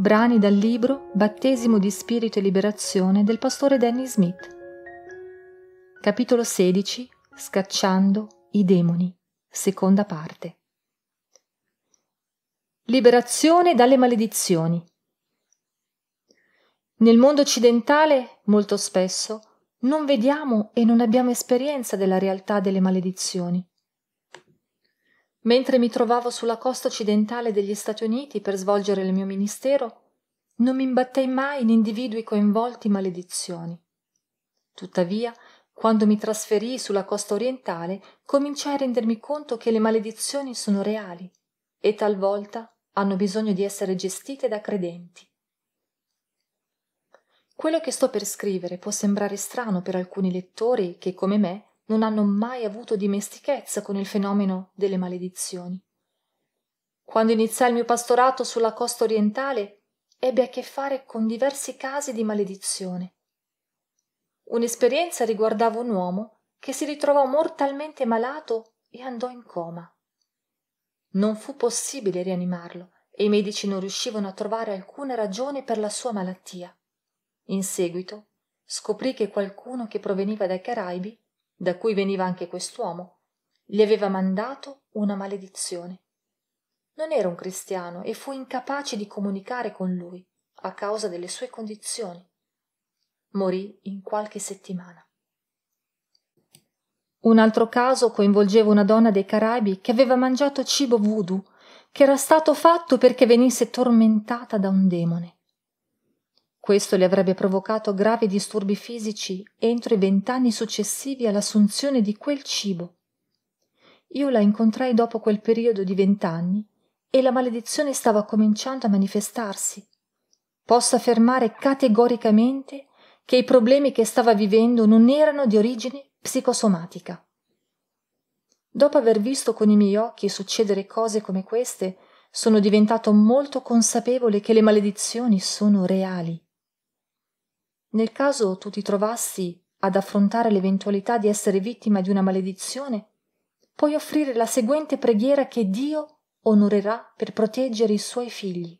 Brani dal libro Battesimo di Spirito e Liberazione del pastore Danny Smith. Capitolo 16 Scacciando i demoni. Seconda parte. Liberazione dalle maledizioni. Nel mondo occidentale, molto spesso, non vediamo e non abbiamo esperienza della realtà delle maledizioni. Mentre mi trovavo sulla costa occidentale degli Stati Uniti per svolgere il mio ministero, non mi imbattei mai in individui coinvolti in maledizioni. Tuttavia, quando mi trasferii sulla costa orientale, cominciai a rendermi conto che le maledizioni sono reali e talvolta hanno bisogno di essere gestite da credenti. Quello che sto per scrivere può sembrare strano per alcuni lettori che, come me, non hanno mai avuto dimestichezza con il fenomeno delle maledizioni. Quando iniziai il mio pastorato sulla costa orientale, ebbe a che fare con diversi casi di maledizione. Un'esperienza riguardava un uomo che si ritrovò mortalmente malato e andò in coma. Non fu possibile rianimarlo e i medici non riuscivano a trovare alcuna ragione per la sua malattia. In seguito scoprì che qualcuno che proveniva dai Caraibi da cui veniva anche quest'uomo, gli aveva mandato una maledizione. Non era un cristiano e fu incapace di comunicare con lui a causa delle sue condizioni. Morì in qualche settimana. Un altro caso coinvolgeva una donna dei Caraibi che aveva mangiato cibo voodoo, che era stato fatto perché venisse tormentata da un demone. Questo le avrebbe provocato gravi disturbi fisici entro i vent'anni successivi all'assunzione di quel cibo. Io la incontrai dopo quel periodo di vent'anni e la maledizione stava cominciando a manifestarsi. Posso affermare categoricamente che i problemi che stava vivendo non erano di origine psicosomatica. Dopo aver visto con i miei occhi succedere cose come queste, sono diventato molto consapevole che le maledizioni sono reali. Nel caso tu ti trovassi ad affrontare l'eventualità di essere vittima di una maledizione, puoi offrire la seguente preghiera che Dio onorerà per proteggere i suoi figli.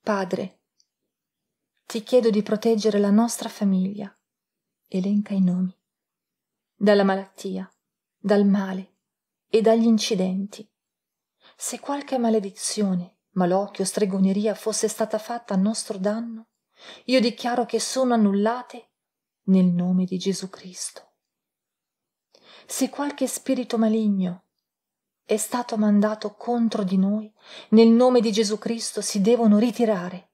Padre, ti chiedo di proteggere la nostra famiglia, elenca i nomi, dalla malattia, dal male e dagli incidenti. Se qualche maledizione, malocchio, stregoneria fosse stata fatta a nostro danno, io dichiaro che sono annullate nel nome di Gesù Cristo. Se qualche spirito maligno è stato mandato contro di noi, nel nome di Gesù Cristo si devono ritirare.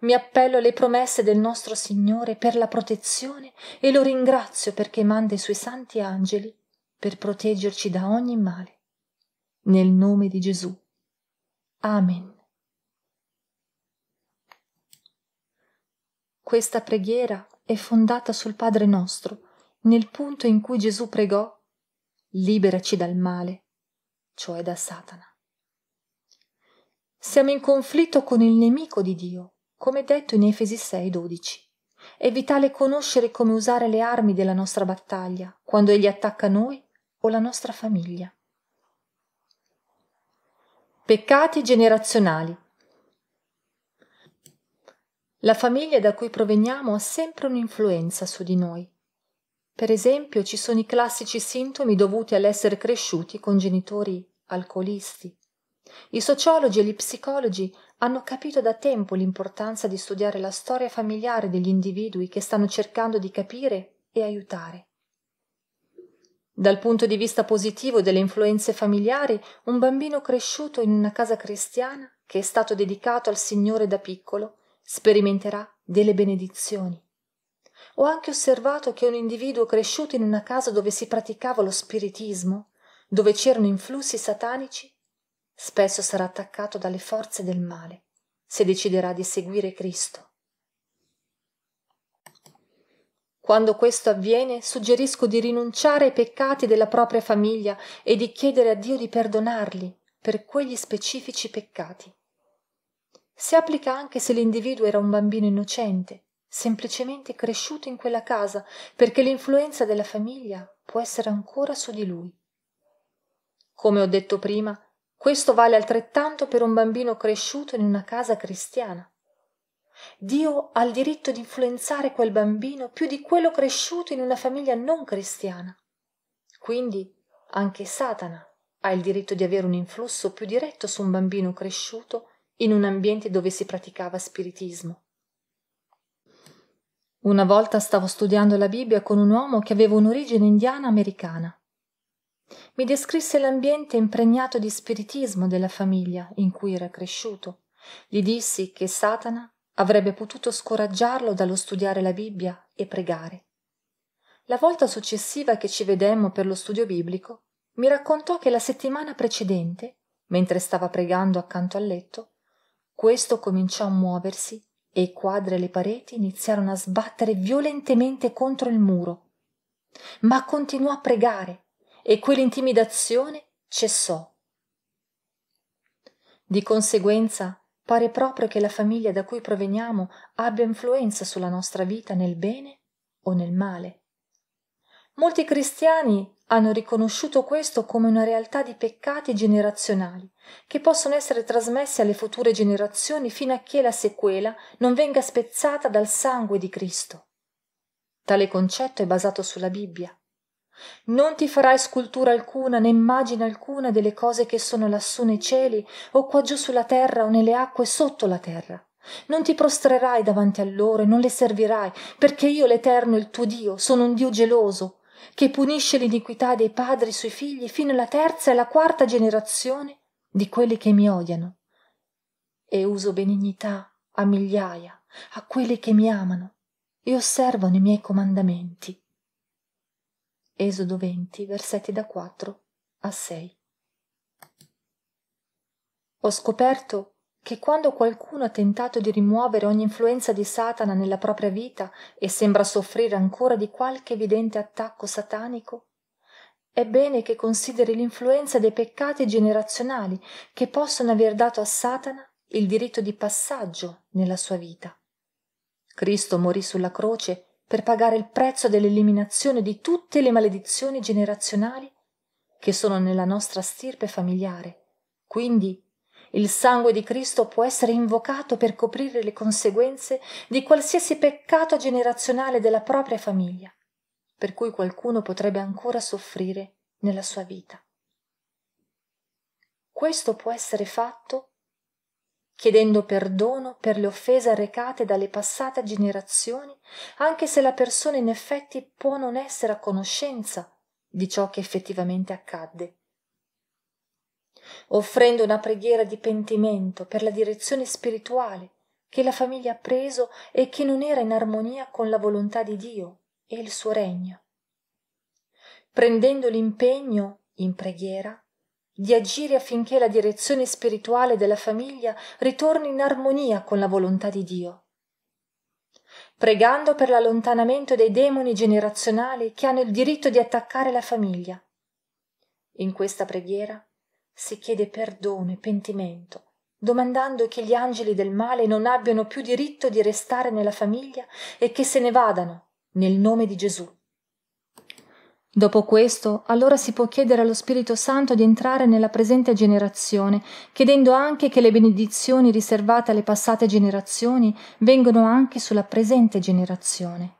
Mi appello alle promesse del nostro Signore per la protezione e lo ringrazio perché manda i suoi santi angeli per proteggerci da ogni male. Nel nome di Gesù. Amen. Questa preghiera è fondata sul Padre nostro, nel punto in cui Gesù pregò Liberaci dal male, cioè da Satana. Siamo in conflitto con il nemico di Dio, come detto in Efesi 6:12. È vitale conoscere come usare le armi della nostra battaglia quando egli attacca noi o la nostra famiglia. Peccati generazionali la famiglia da cui proveniamo ha sempre un'influenza su di noi. Per esempio ci sono i classici sintomi dovuti all'essere cresciuti con genitori alcolisti. I sociologi e gli psicologi hanno capito da tempo l'importanza di studiare la storia familiare degli individui che stanno cercando di capire e aiutare. Dal punto di vista positivo delle influenze familiari, un bambino cresciuto in una casa cristiana, che è stato dedicato al Signore da piccolo, sperimenterà delle benedizioni. Ho anche osservato che un individuo cresciuto in una casa dove si praticava lo spiritismo, dove c'erano influssi satanici, spesso sarà attaccato dalle forze del male, se deciderà di seguire Cristo. Quando questo avviene, suggerisco di rinunciare ai peccati della propria famiglia e di chiedere a Dio di perdonarli per quegli specifici peccati si applica anche se l'individuo era un bambino innocente, semplicemente cresciuto in quella casa, perché l'influenza della famiglia può essere ancora su di lui. Come ho detto prima, questo vale altrettanto per un bambino cresciuto in una casa cristiana. Dio ha il diritto di influenzare quel bambino più di quello cresciuto in una famiglia non cristiana. Quindi anche Satana ha il diritto di avere un influsso più diretto su un bambino cresciuto in un ambiente dove si praticava spiritismo. Una volta stavo studiando la Bibbia con un uomo che aveva un'origine indiana americana. Mi descrisse l'ambiente impregnato di spiritismo della famiglia in cui era cresciuto. Gli dissi che Satana avrebbe potuto scoraggiarlo dallo studiare la Bibbia e pregare. La volta successiva che ci vedemmo per lo studio biblico, mi raccontò che la settimana precedente, mentre stava pregando accanto al letto, questo cominciò a muoversi e i quadri e le pareti iniziarono a sbattere violentemente contro il muro. Ma continuò a pregare e quell'intimidazione cessò. Di conseguenza, pare proprio che la famiglia da cui proveniamo abbia influenza sulla nostra vita nel bene o nel male. Molti cristiani hanno riconosciuto questo come una realtà di peccati generazionali, che possono essere trasmessi alle future generazioni fino a che la sequela non venga spezzata dal sangue di Cristo. Tale concetto è basato sulla Bibbia. Non ti farai scultura alcuna né immagine alcuna delle cose che sono lassù nei cieli o qua giù sulla terra o nelle acque sotto la terra. Non ti prostrerai davanti a loro e non le servirai, perché io l'Eterno, il tuo Dio, sono un Dio geloso, che punisce l'iniquità dei padri sui figli fino alla terza e alla quarta generazione di quelli che mi odiano, e uso benignità a migliaia a quelli che mi amano e osservano i miei comandamenti. Esodo 20, versetti da 4 a 6. Ho scoperto che quando qualcuno ha tentato di rimuovere ogni influenza di Satana nella propria vita e sembra soffrire ancora di qualche evidente attacco satanico, è bene che consideri l'influenza dei peccati generazionali che possono aver dato a Satana il diritto di passaggio nella sua vita. Cristo morì sulla croce per pagare il prezzo dell'eliminazione di tutte le maledizioni generazionali che sono nella nostra stirpe familiare, quindi il sangue di Cristo può essere invocato per coprire le conseguenze di qualsiasi peccato generazionale della propria famiglia, per cui qualcuno potrebbe ancora soffrire nella sua vita. Questo può essere fatto chiedendo perdono per le offese arrecate dalle passate generazioni, anche se la persona in effetti può non essere a conoscenza di ciò che effettivamente accadde offrendo una preghiera di pentimento per la direzione spirituale che la famiglia ha preso e che non era in armonia con la volontà di Dio e il suo regno. Prendendo l'impegno, in preghiera, di agire affinché la direzione spirituale della famiglia ritorni in armonia con la volontà di Dio. Pregando per l'allontanamento dei demoni generazionali che hanno il diritto di attaccare la famiglia. In questa preghiera si chiede perdono e pentimento domandando che gli angeli del male non abbiano più diritto di restare nella famiglia e che se ne vadano nel nome di Gesù. Dopo questo, allora si può chiedere allo Spirito Santo di entrare nella presente generazione, chiedendo anche che le benedizioni riservate alle passate generazioni vengano anche sulla presente generazione.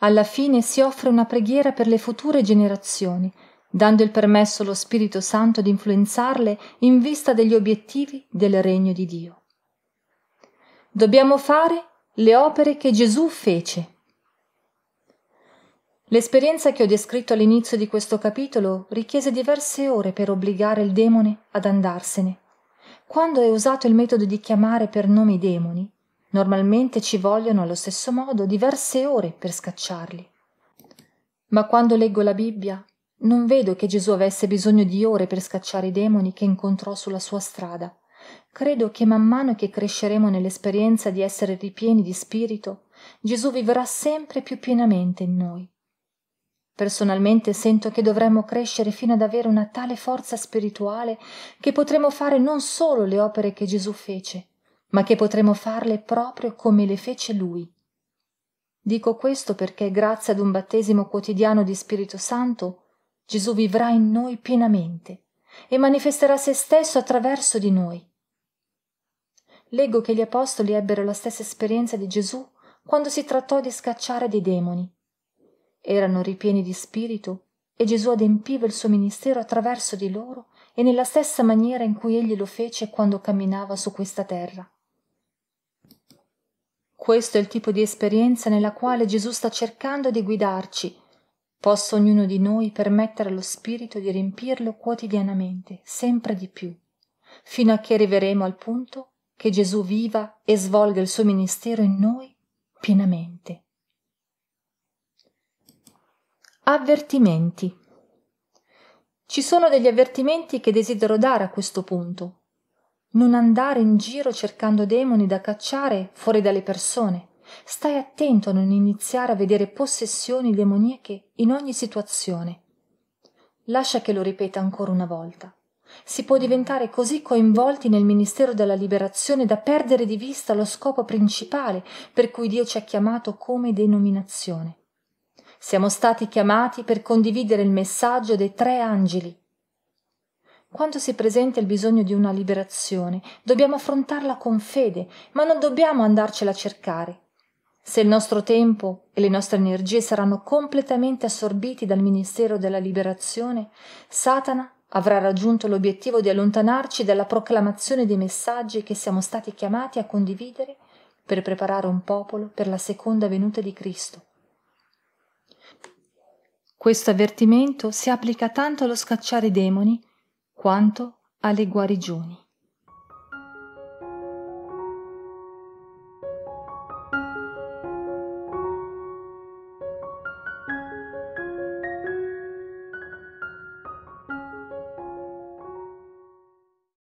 Alla fine si offre una preghiera per le future generazioni, dando il permesso allo Spirito Santo di influenzarle in vista degli obiettivi del regno di Dio. Dobbiamo fare le opere che Gesù fece. L'esperienza che ho descritto all'inizio di questo capitolo richiese diverse ore per obbligare il demone ad andarsene. Quando è usato il metodo di chiamare per nome i demoni, normalmente ci vogliono allo stesso modo diverse ore per scacciarli. Ma quando leggo la Bibbia non vedo che Gesù avesse bisogno di ore per scacciare i demoni che incontrò sulla sua strada. Credo che man mano che cresceremo nell'esperienza di essere ripieni di spirito, Gesù vivrà sempre più pienamente in noi. Personalmente sento che dovremmo crescere fino ad avere una tale forza spirituale che potremo fare non solo le opere che Gesù fece, ma che potremo farle proprio come le fece lui. Dico questo perché grazie ad un battesimo quotidiano di Spirito Santo Gesù vivrà in noi pienamente e manifesterà se stesso attraverso di noi. Leggo che gli apostoli ebbero la stessa esperienza di Gesù quando si trattò di scacciare dei demoni. Erano ripieni di spirito e Gesù adempiva il suo ministero attraverso di loro e nella stessa maniera in cui egli lo fece quando camminava su questa terra. Questo è il tipo di esperienza nella quale Gesù sta cercando di guidarci Posso ognuno di noi permettere allo spirito di riempirlo quotidianamente, sempre di più, fino a che arriveremo al punto che Gesù viva e svolga il suo ministero in noi pienamente. Avvertimenti. Ci sono degli avvertimenti che desidero dare a questo punto. Non andare in giro cercando demoni da cacciare fuori dalle persone. Stai attento a non iniziare a vedere possessioni demoniache in ogni situazione. Lascia che lo ripeta ancora una volta. Si può diventare così coinvolti nel ministero della liberazione da perdere di vista lo scopo principale per cui Dio ci ha chiamato come denominazione. Siamo stati chiamati per condividere il messaggio dei tre angeli. Quando si presenta il bisogno di una liberazione, dobbiamo affrontarla con fede, ma non dobbiamo andarcela a cercare se il nostro tempo e le nostre energie saranno completamente assorbiti dal Ministero della Liberazione, Satana avrà raggiunto l'obiettivo di allontanarci dalla proclamazione dei messaggi che siamo stati chiamati a condividere per preparare un popolo per la seconda venuta di Cristo. Questo avvertimento si applica tanto allo scacciare i demoni quanto alle guarigioni.